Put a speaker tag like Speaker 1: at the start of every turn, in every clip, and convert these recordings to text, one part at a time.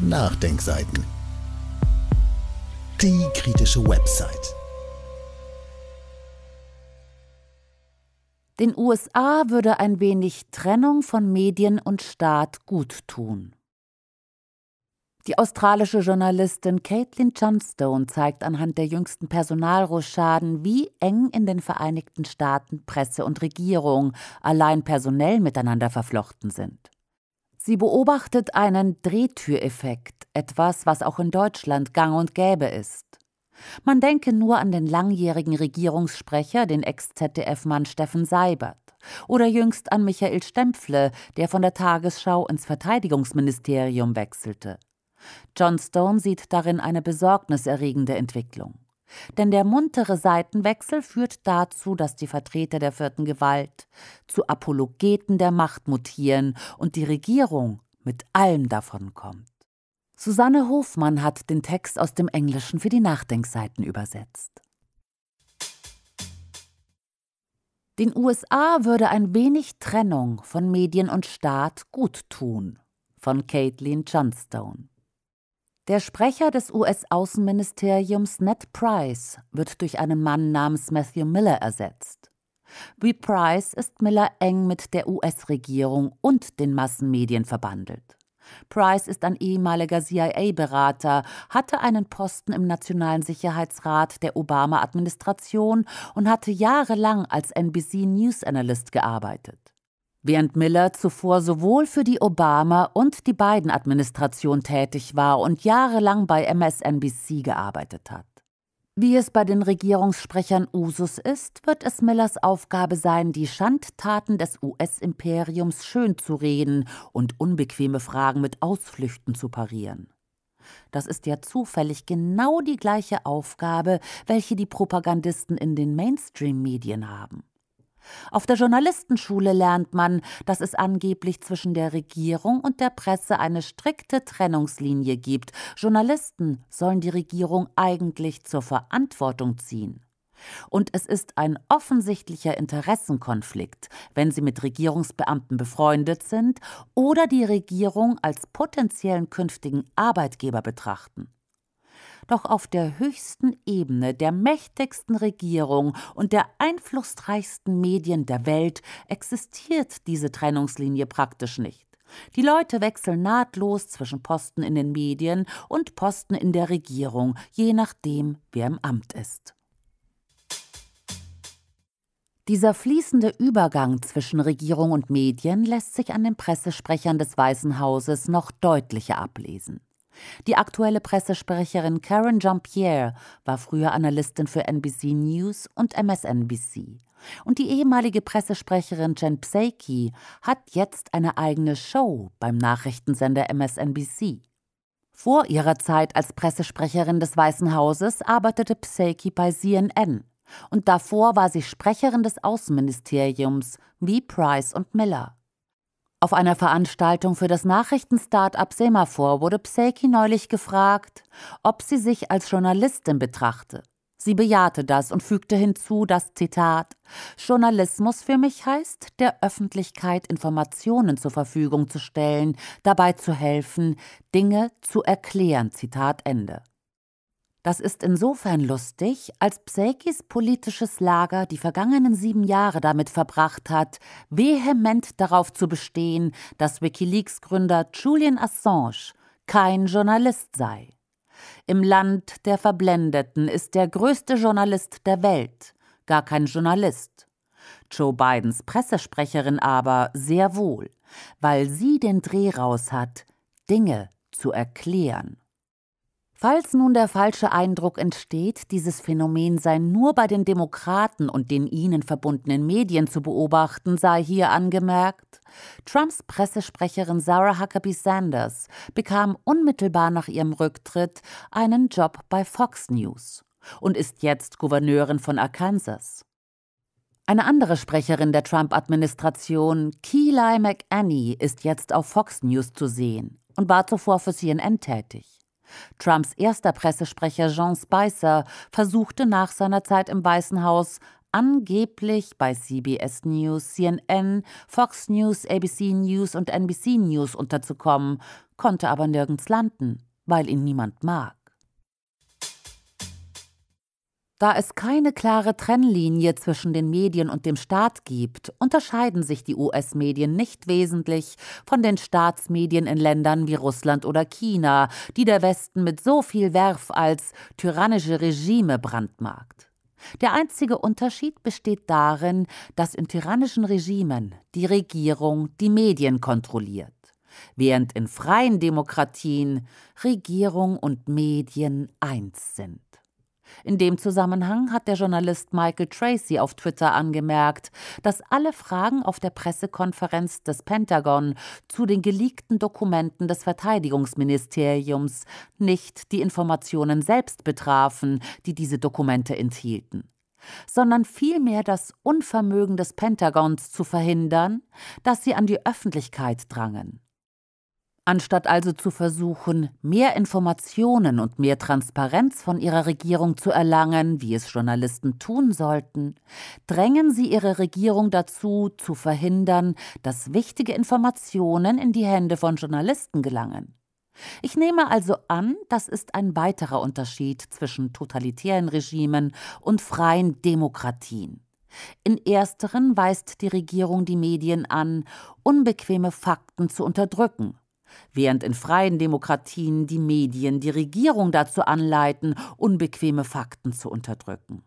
Speaker 1: Nachdenkseiten. Die kritische Website. Den USA würde ein wenig Trennung von Medien und Staat gut tun. Die australische Journalistin Caitlin Johnstone zeigt anhand der jüngsten Personalrochaden, wie eng in den Vereinigten Staaten Presse und Regierung allein personell miteinander verflochten sind. Sie beobachtet einen Drehtüreffekt, etwas, was auch in Deutschland gang und gäbe ist. Man denke nur an den langjährigen Regierungssprecher, den Ex-ZDF-Mann Steffen Seibert. Oder jüngst an Michael Stempfle, der von der Tagesschau ins Verteidigungsministerium wechselte. Johnstone sieht darin eine besorgniserregende Entwicklung. Denn der muntere Seitenwechsel führt dazu, dass die Vertreter der vierten Gewalt zu Apologeten der Macht mutieren und die Regierung mit allem davon kommt. Susanne Hofmann hat den Text aus dem Englischen für die Nachdenkseiten übersetzt. Den USA würde ein wenig Trennung von Medien und Staat gut tun. Von Caitlin Johnstone. Der Sprecher des US-Außenministeriums Ned Price wird durch einen Mann namens Matthew Miller ersetzt. Wie Price ist Miller eng mit der US-Regierung und den Massenmedien verbandelt. Price ist ein ehemaliger CIA-Berater, hatte einen Posten im Nationalen Sicherheitsrat der Obama-Administration und hatte jahrelang als NBC News Analyst gearbeitet. Während Miller zuvor sowohl für die Obama- und die Biden-Administration tätig war und jahrelang bei MSNBC gearbeitet hat. Wie es bei den Regierungssprechern Usus ist, wird es Millers Aufgabe sein, die Schandtaten des US-Imperiums schön zu reden und unbequeme Fragen mit Ausflüchten zu parieren. Das ist ja zufällig genau die gleiche Aufgabe, welche die Propagandisten in den Mainstream-Medien haben. Auf der Journalistenschule lernt man, dass es angeblich zwischen der Regierung und der Presse eine strikte Trennungslinie gibt. Journalisten sollen die Regierung eigentlich zur Verantwortung ziehen. Und es ist ein offensichtlicher Interessenkonflikt, wenn sie mit Regierungsbeamten befreundet sind oder die Regierung als potenziellen künftigen Arbeitgeber betrachten doch auf der höchsten Ebene der mächtigsten Regierung und der einflussreichsten Medien der Welt existiert diese Trennungslinie praktisch nicht. Die Leute wechseln nahtlos zwischen Posten in den Medien und Posten in der Regierung, je nachdem, wer im Amt ist. Dieser fließende Übergang zwischen Regierung und Medien lässt sich an den Pressesprechern des Weißen Hauses noch deutlicher ablesen. Die aktuelle Pressesprecherin Karen Jean-Pierre war früher Analystin für NBC News und MSNBC. Und die ehemalige Pressesprecherin Jen Psaki hat jetzt eine eigene Show beim Nachrichtensender MSNBC. Vor ihrer Zeit als Pressesprecherin des Weißen Hauses arbeitete Psaki bei CNN. Und davor war sie Sprecherin des Außenministeriums wie Price und Miller. Auf einer Veranstaltung für das Nachrichten-Startup Semaphore wurde Pseiki neulich gefragt, ob sie sich als Journalistin betrachte. Sie bejahte das und fügte hinzu, dass Zitat Journalismus für mich heißt, der Öffentlichkeit Informationen zur Verfügung zu stellen, dabei zu helfen, Dinge zu erklären. Zitat Ende. Das ist insofern lustig, als Pseikis politisches Lager die vergangenen sieben Jahre damit verbracht hat, vehement darauf zu bestehen, dass Wikileaks-Gründer Julian Assange kein Journalist sei. Im Land der Verblendeten ist der größte Journalist der Welt gar kein Journalist. Joe Bidens Pressesprecherin aber sehr wohl, weil sie den Dreh raus hat, Dinge zu erklären. Falls nun der falsche Eindruck entsteht, dieses Phänomen sei nur bei den Demokraten und den ihnen verbundenen Medien zu beobachten, sei hier angemerkt. Trumps Pressesprecherin Sarah Huckabee Sanders bekam unmittelbar nach ihrem Rücktritt einen Job bei Fox News und ist jetzt Gouverneurin von Arkansas. Eine andere Sprecherin der Trump-Administration, Keely McAnnie, ist jetzt auf Fox News zu sehen und war zuvor für CNN tätig. Trumps erster Pressesprecher Jean Spicer versuchte nach seiner Zeit im Weißen Haus angeblich bei CBS News, CNN, Fox News, ABC News und NBC News unterzukommen, konnte aber nirgends landen, weil ihn niemand mag. Da es keine klare Trennlinie zwischen den Medien und dem Staat gibt, unterscheiden sich die US-Medien nicht wesentlich von den Staatsmedien in Ländern wie Russland oder China, die der Westen mit so viel Werf als tyrannische Regime brandmarkt. Der einzige Unterschied besteht darin, dass in tyrannischen Regimen die Regierung die Medien kontrolliert, während in freien Demokratien Regierung und Medien eins sind. In dem Zusammenhang hat der Journalist Michael Tracy auf Twitter angemerkt, dass alle Fragen auf der Pressekonferenz des Pentagon zu den geleakten Dokumenten des Verteidigungsministeriums nicht die Informationen selbst betrafen, die diese Dokumente enthielten sondern vielmehr das Unvermögen des Pentagons zu verhindern, dass sie an die Öffentlichkeit drangen. Anstatt also zu versuchen, mehr Informationen und mehr Transparenz von ihrer Regierung zu erlangen, wie es Journalisten tun sollten, drängen sie ihre Regierung dazu, zu verhindern, dass wichtige Informationen in die Hände von Journalisten gelangen. Ich nehme also an, das ist ein weiterer Unterschied zwischen totalitären Regimen und freien Demokratien. In ersteren weist die Regierung die Medien an, unbequeme Fakten zu unterdrücken während in freien Demokratien die Medien die Regierung dazu anleiten, unbequeme Fakten zu unterdrücken.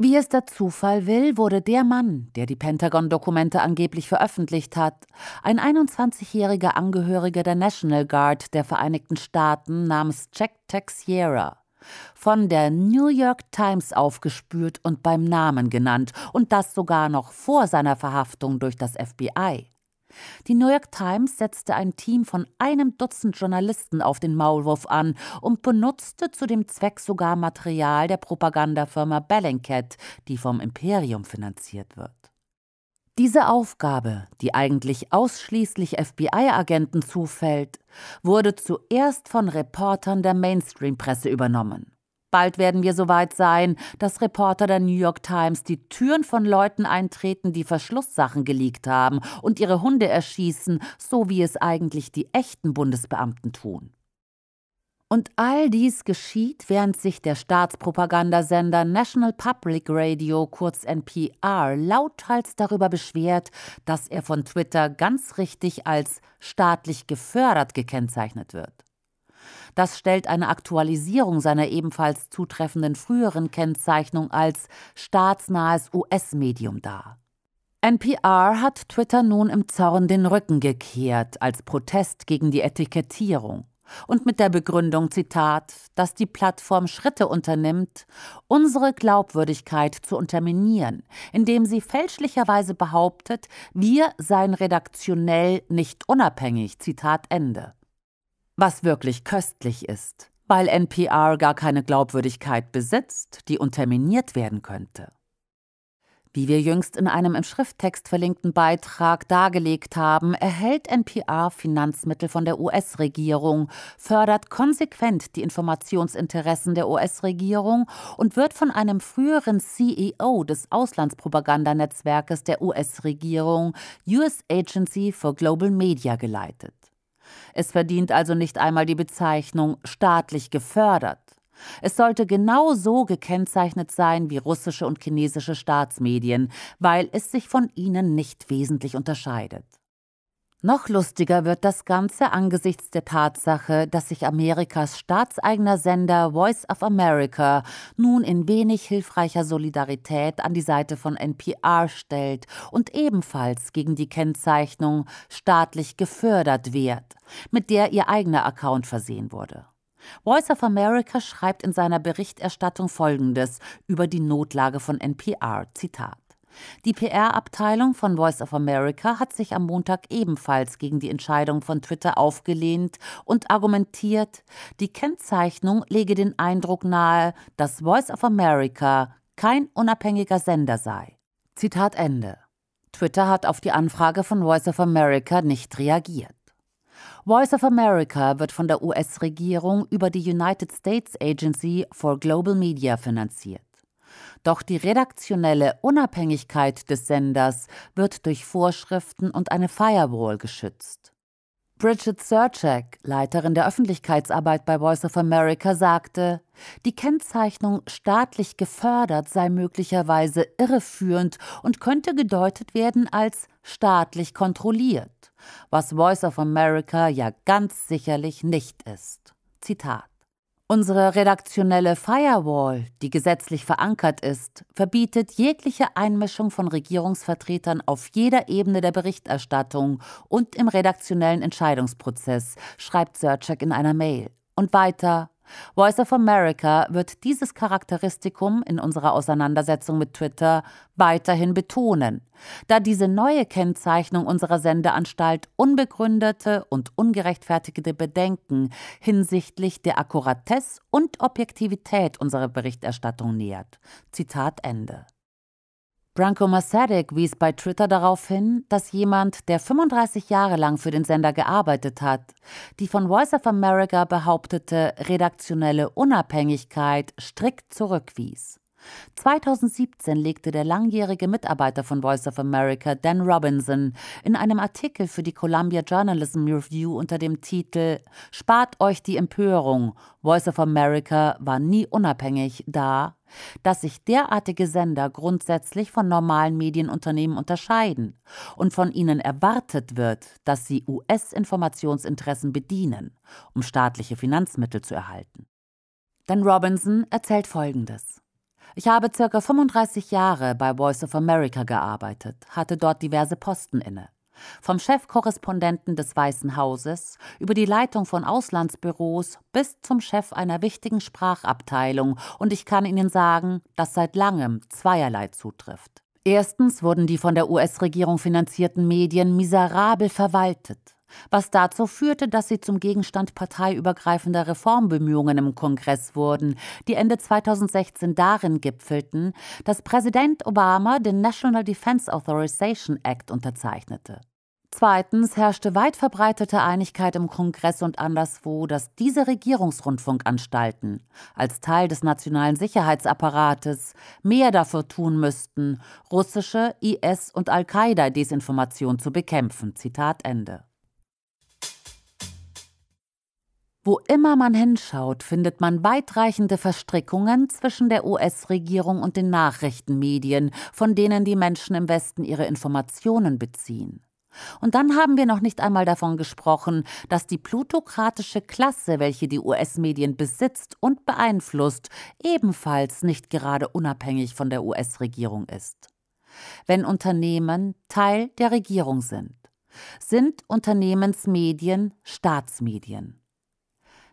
Speaker 1: Wie es der Zufall will, wurde der Mann, der die Pentagon-Dokumente angeblich veröffentlicht hat, ein 21-jähriger Angehöriger der National Guard der Vereinigten Staaten namens Jack Texiera von der New York Times aufgespürt und beim Namen genannt, und das sogar noch vor seiner Verhaftung durch das FBI. Die New York Times setzte ein Team von einem Dutzend Journalisten auf den Maulwurf an und benutzte zu dem Zweck sogar Material der Propagandafirma Bellingcat, die vom Imperium finanziert wird. Diese Aufgabe, die eigentlich ausschließlich FBI-Agenten zufällt, wurde zuerst von Reportern der Mainstream-Presse übernommen. Bald werden wir soweit sein, dass Reporter der New York Times die Türen von Leuten eintreten, die Verschlusssachen geleakt haben und ihre Hunde erschießen, so wie es eigentlich die echten Bundesbeamten tun. Und all dies geschieht, während sich der Staatspropagandasender National Public Radio, kurz NPR, lauthals darüber beschwert, dass er von Twitter ganz richtig als staatlich gefördert gekennzeichnet wird. Das stellt eine Aktualisierung seiner ebenfalls zutreffenden früheren Kennzeichnung als staatsnahes US-Medium dar. NPR hat Twitter nun im Zorn den Rücken gekehrt als Protest gegen die Etikettierung und mit der Begründung Zitat, dass die Plattform Schritte unternimmt, unsere Glaubwürdigkeit zu unterminieren, indem sie fälschlicherweise behauptet, wir seien redaktionell nicht unabhängig. Zitat Ende was wirklich köstlich ist, weil NPR gar keine Glaubwürdigkeit besitzt, die unterminiert werden könnte. Wie wir jüngst in einem im Schrifttext verlinkten Beitrag dargelegt haben, erhält NPR Finanzmittel von der US-Regierung, fördert konsequent die Informationsinteressen der US-Regierung und wird von einem früheren CEO des Auslandspropagandanetzwerkes der US-Regierung, US Agency for Global Media, geleitet. Es verdient also nicht einmal die Bezeichnung staatlich gefördert. Es sollte genau so gekennzeichnet sein wie russische und chinesische Staatsmedien, weil es sich von ihnen nicht wesentlich unterscheidet. Noch lustiger wird das Ganze angesichts der Tatsache, dass sich Amerikas staatseigener Sender Voice of America nun in wenig hilfreicher Solidarität an die Seite von NPR stellt und ebenfalls gegen die Kennzeichnung staatlich gefördert wird, mit der ihr eigener Account versehen wurde. Voice of America schreibt in seiner Berichterstattung Folgendes über die Notlage von NPR, Zitat. Die PR-Abteilung von Voice of America hat sich am Montag ebenfalls gegen die Entscheidung von Twitter aufgelehnt und argumentiert, die Kennzeichnung lege den Eindruck nahe, dass Voice of America kein unabhängiger Sender sei. Zitat Ende. Twitter hat auf die Anfrage von Voice of America nicht reagiert. Voice of America wird von der US-Regierung über die United States Agency for Global Media finanziert. Doch die redaktionelle Unabhängigkeit des Senders wird durch Vorschriften und eine Firewall geschützt. Bridget Serchak, Leiterin der Öffentlichkeitsarbeit bei Voice of America, sagte, die Kennzeichnung staatlich gefördert sei möglicherweise irreführend und könnte gedeutet werden als staatlich kontrolliert, was Voice of America ja ganz sicherlich nicht ist. Zitat. Unsere redaktionelle Firewall, die gesetzlich verankert ist, verbietet jegliche Einmischung von Regierungsvertretern auf jeder Ebene der Berichterstattung und im redaktionellen Entscheidungsprozess, schreibt Serchak in einer Mail. Und weiter, Voice of America wird dieses Charakteristikum in unserer Auseinandersetzung mit Twitter weiterhin betonen, da diese neue Kennzeichnung unserer Sendeanstalt unbegründete und ungerechtfertigte Bedenken hinsichtlich der Akkuratesse und Objektivität unserer Berichterstattung nähert. Zitat Ende. Branko Masadek wies bei Twitter darauf hin, dass jemand, der 35 Jahre lang für den Sender gearbeitet hat, die von Voice of America behauptete redaktionelle Unabhängigkeit strikt zurückwies. 2017 legte der langjährige Mitarbeiter von Voice of America, Dan Robinson, in einem Artikel für die Columbia Journalism Review unter dem Titel Spart euch die Empörung, Voice of America war nie unabhängig dar, dass sich derartige Sender grundsätzlich von normalen Medienunternehmen unterscheiden und von ihnen erwartet wird, dass sie US-Informationsinteressen bedienen, um staatliche Finanzmittel zu erhalten. Dan Robinson erzählt Folgendes. Ich habe circa 35 Jahre bei Voice of America gearbeitet, hatte dort diverse Posten inne. Vom Chefkorrespondenten des Weißen Hauses über die Leitung von Auslandsbüros bis zum Chef einer wichtigen Sprachabteilung, und ich kann Ihnen sagen, dass seit langem zweierlei zutrifft. Erstens wurden die von der US-Regierung finanzierten Medien miserabel verwaltet was dazu führte, dass sie zum Gegenstand parteiübergreifender Reformbemühungen im Kongress wurden, die Ende 2016 darin gipfelten, dass Präsident Obama den National Defense Authorization Act unterzeichnete. Zweitens herrschte weit verbreitete Einigkeit im Kongress und anderswo, dass diese Regierungsrundfunkanstalten als Teil des nationalen Sicherheitsapparates mehr dafür tun müssten, russische, IS und Al-Qaida-Desinformation zu bekämpfen. Zitat Ende. Wo immer man hinschaut, findet man weitreichende Verstrickungen zwischen der US-Regierung und den Nachrichtenmedien, von denen die Menschen im Westen ihre Informationen beziehen. Und dann haben wir noch nicht einmal davon gesprochen, dass die plutokratische Klasse, welche die US-Medien besitzt und beeinflusst, ebenfalls nicht gerade unabhängig von der US-Regierung ist. Wenn Unternehmen Teil der Regierung sind, sind Unternehmensmedien Staatsmedien.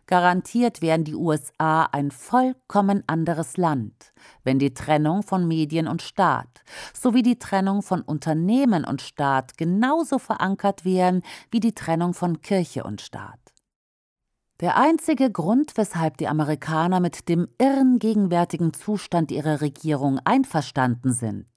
Speaker 1: Garantiert wären die USA ein vollkommen anderes Land, wenn die Trennung von Medien und Staat sowie die Trennung von Unternehmen und Staat genauso verankert wären wie die Trennung von Kirche und Staat. Der einzige Grund, weshalb die Amerikaner mit dem irren gegenwärtigen Zustand ihrer Regierung einverstanden sind,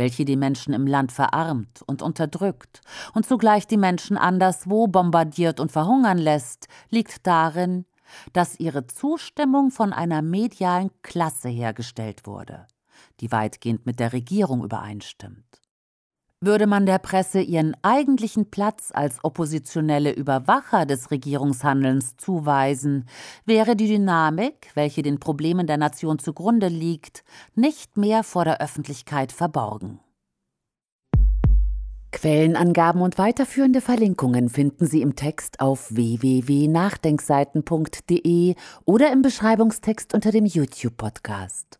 Speaker 1: welche die Menschen im Land verarmt und unterdrückt und zugleich die Menschen anderswo bombardiert und verhungern lässt, liegt darin, dass ihre Zustimmung von einer medialen Klasse hergestellt wurde, die weitgehend mit der Regierung übereinstimmt würde man der Presse ihren eigentlichen Platz als oppositionelle Überwacher des Regierungshandelns zuweisen, wäre die Dynamik, welche den Problemen der Nation zugrunde liegt, nicht mehr vor der Öffentlichkeit verborgen. Quellenangaben und weiterführende Verlinkungen finden Sie im Text auf www.nachdenkseiten.de oder im Beschreibungstext unter dem YouTube-Podcast.